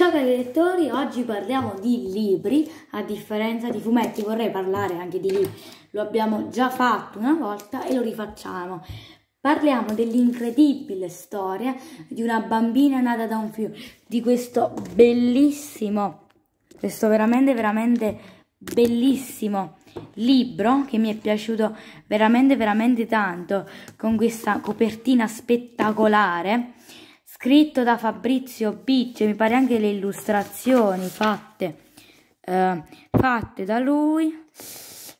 Ciao cari lettori, oggi parliamo di libri, a differenza di fumetti vorrei parlare anche di libri, lo abbiamo già fatto una volta e lo rifacciamo. Parliamo dell'incredibile storia di una bambina nata da un fiume, di questo bellissimo, questo veramente veramente bellissimo libro che mi è piaciuto veramente veramente tanto, con questa copertina spettacolare scritto da Fabrizio Picci, mi pare anche le illustrazioni fatte, eh, fatte da lui.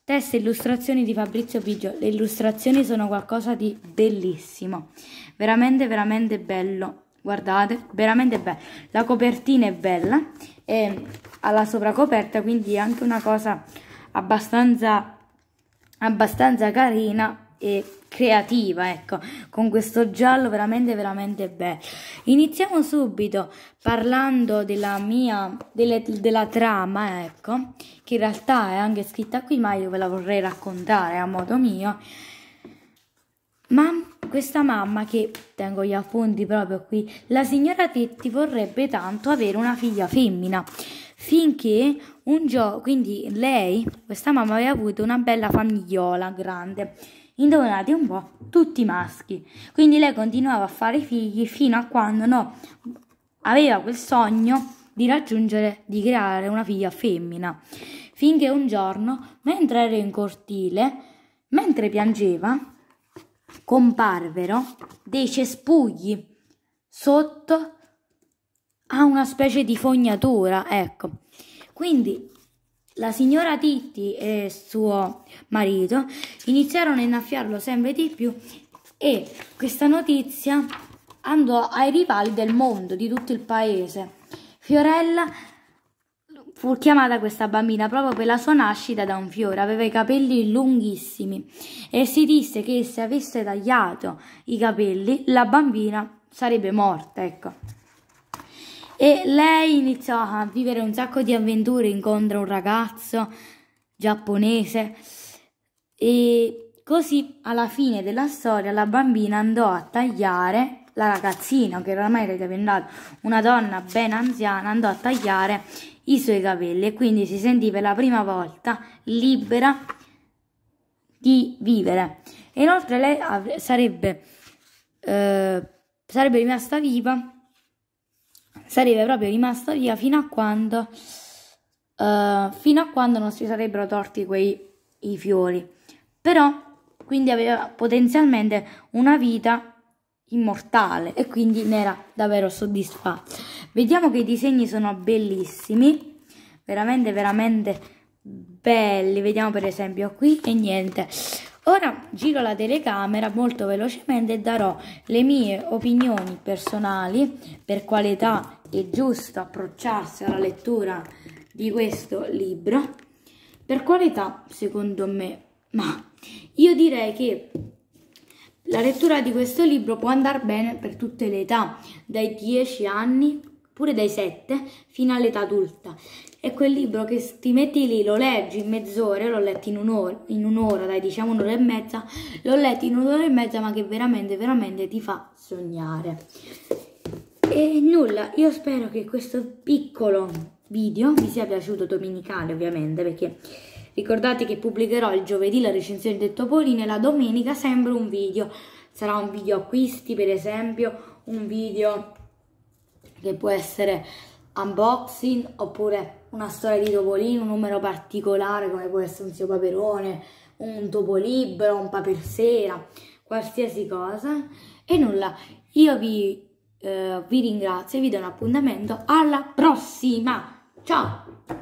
Test e illustrazioni di Fabrizio Piccio. Le illustrazioni sono qualcosa di bellissimo, veramente, veramente bello. Guardate, veramente bello. La copertina è bella e ha la sopracoperta quindi è anche una cosa abbastanza, abbastanza carina e creativa, ecco, con questo giallo veramente veramente bello. Iniziamo subito parlando della mia delle, della trama, ecco, che in realtà è anche scritta qui, ma io ve la vorrei raccontare a modo mio. Ma questa mamma che tengo gli appunti proprio qui, la signora Tetti vorrebbe tanto avere una figlia femmina finché un giorno, quindi lei, questa mamma aveva avuto una bella famigliola grande Indovinate un po', tutti maschi. Quindi lei continuava a fare figli fino a quando no, aveva quel sogno di raggiungere, di creare una figlia femmina. Finché un giorno, mentre era in cortile, mentre piangeva, comparvero dei cespugli sotto a una specie di fognatura, ecco. Quindi la signora Titti e suo marito iniziarono a innaffiarlo sempre di più e questa notizia andò ai rivali del mondo, di tutto il paese. Fiorella fu chiamata questa bambina proprio per la sua nascita da un fiore, aveva i capelli lunghissimi e si disse che se avesse tagliato i capelli la bambina sarebbe morta, ecco. E lei iniziò a vivere un sacco di avventure, incontra un ragazzo giapponese e così alla fine della storia la bambina andò a tagliare, la ragazzina che oramai era diventata una donna ben anziana, andò a tagliare i suoi capelli e quindi si sentì per la prima volta libera di vivere. E inoltre lei sarebbe, eh, sarebbe rimasta viva sarebbe proprio rimasto via fino a quando, uh, fino a quando non si sarebbero torti quei i fiori. Però, quindi aveva potenzialmente una vita immortale e quindi ne era davvero soddisfatto. Vediamo che i disegni sono bellissimi, veramente, veramente belli. Vediamo per esempio qui e niente. Ora giro la telecamera molto velocemente e darò le mie opinioni personali per qualità il giusto approcciarsi alla lettura di questo libro. Per qualità, secondo me, ma io direi che la lettura di questo libro può andare bene per tutte le età, dai 10 anni pure dai 7 fino all'età adulta. È quel libro che ti metti lì, lo leggi in mezz'ora, l'ho letto in un'ora, in un'ora, dai diciamo un'ora e mezza, l'ho letto in un'ora e mezza ma che veramente, veramente ti fa sognare. E nulla, io spero che questo piccolo video vi sia piaciuto domenicale ovviamente perché ricordate che pubblicherò il giovedì la recensione del Topolino e la domenica sempre un video. Sarà un video acquisti per esempio, un video che può essere unboxing oppure una storia di Topolino, un numero particolare come può essere un zio paperone, un topolibro, un papersera, qualsiasi cosa. E nulla, io vi eh, vi ringrazio e vi do un appuntamento alla prossima. Ciao!